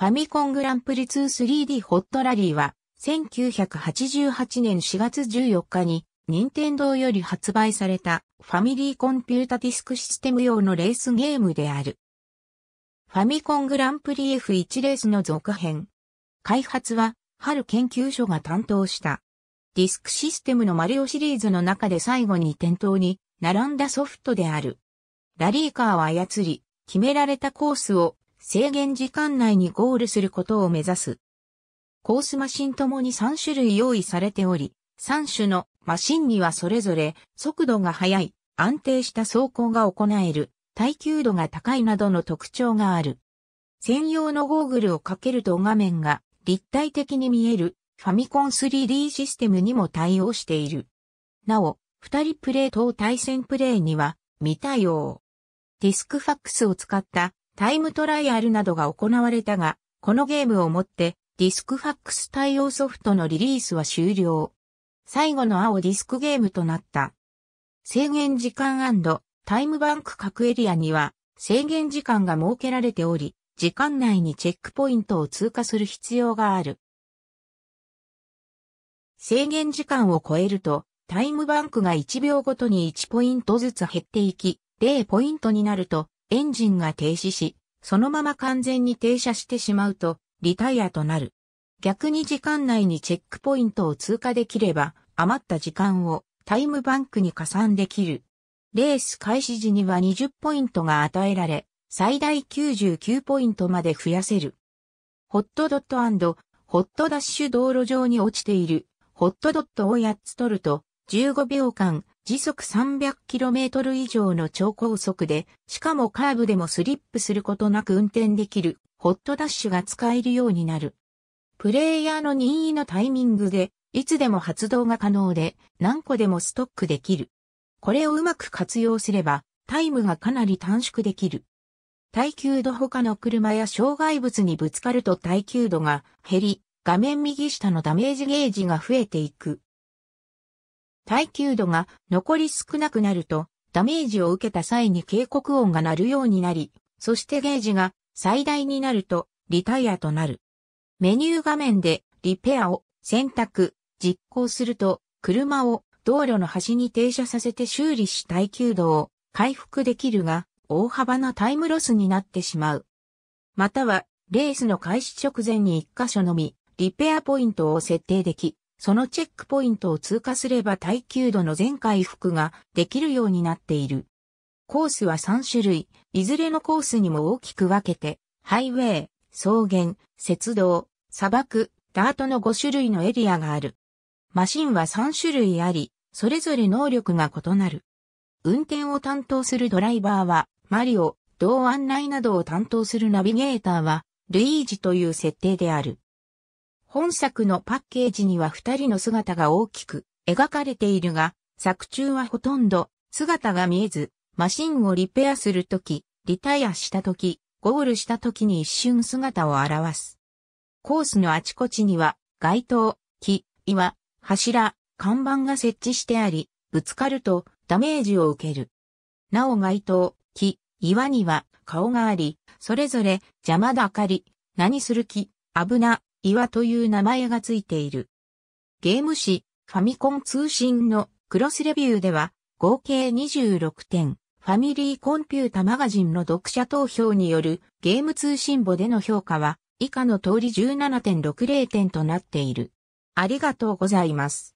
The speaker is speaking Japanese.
ファミコングランプリ 2-3D ホットラリーは、1988年4月14日に、任天堂より発売された、ファミリーコンピュータディスクシステム用のレースゲームである。ファミコングランプリ F1 レースの続編。開発は、春研究所が担当した。ディスクシステムのマリオシリーズの中で最後に店頭に並んだソフトである。ラリーカーを操り、決められたコースを制限時間内にゴールすることを目指す。コースマシンともに3種類用意されており、3種のマシンにはそれぞれ速度が速い、安定した走行が行える、耐久度が高いなどの特徴がある。専用のゴーグルをかけると画面が立体的に見えるファミコン 3D システムにも対応している。なお、二人プレイ等対戦プレイには未対応。ディスクファックスを使ったタイムトライアルなどが行われたが、このゲームをもってディスクファックス対応ソフトのリリースは終了。最後の青ディスクゲームとなった。制限時間タイムバンク各エリアには制限時間が設けられており、時間内にチェックポイントを通過する必要がある。制限時間を超えると、タイムバンクが1秒ごとに1ポイントずつ減っていき、0ポイントになると、エンジンが停止し、そのまま完全に停車してしまうと、リタイアとなる。逆に時間内にチェックポイントを通過できれば、余った時間をタイムバンクに加算できる。レース開始時には20ポイントが与えられ、最大99ポイントまで増やせる。ホットドットホットダッシュ道路上に落ちているホットドットを8つ取ると15秒間時速 300km 以上の超高速で、しかもカーブでもスリップすることなく運転できる、ホットダッシュが使えるようになる。プレイヤーの任意のタイミングで、いつでも発動が可能で、何個でもストックできる。これをうまく活用すれば、タイムがかなり短縮できる。耐久度他の車や障害物にぶつかると耐久度が減り、画面右下のダメージゲージが増えていく。耐久度が残り少なくなると、ダメージを受けた際に警告音が鳴るようになり、そしてゲージが最大になるとリタイアとなる。メニュー画面でリペアを選択、実行すると車を道路の端に停車させて修理し耐久度を回復できるが大幅なタイムロスになってしまう。またはレースの開始直前に1箇所のみリペアポイントを設定でき、そのチェックポイントを通過すれば耐久度の全回復ができるようになっている。コースは3種類、いずれのコースにも大きく分けて、ハイウェイ、草原、雪道、砂漠、ダートの5種類のエリアがある。マシンは3種類あり、それぞれ能力が異なる。運転を担当するドライバーは、マリオ、道案内などを担当するナビゲーターは、ルイージという設定である。本作のパッケージには二人の姿が大きく描かれているが、作中はほとんど姿が見えず、マシンをリペアするとき、リタイアしたとき、ゴールしたときに一瞬姿を表す。コースのあちこちには、街灯、木、岩、柱、看板が設置してあり、ぶつかるとダメージを受ける。なお街灯、木、岩には顔があり、それぞれ邪魔だかり、何する気、危な、岩という名前がついている。ゲーム誌、ファミコン通信のクロスレビューでは、合計26点、ファミリーコンピュータマガジンの読者投票によるゲーム通信簿での評価は、以下の通り17.60点となっている。ありがとうございます。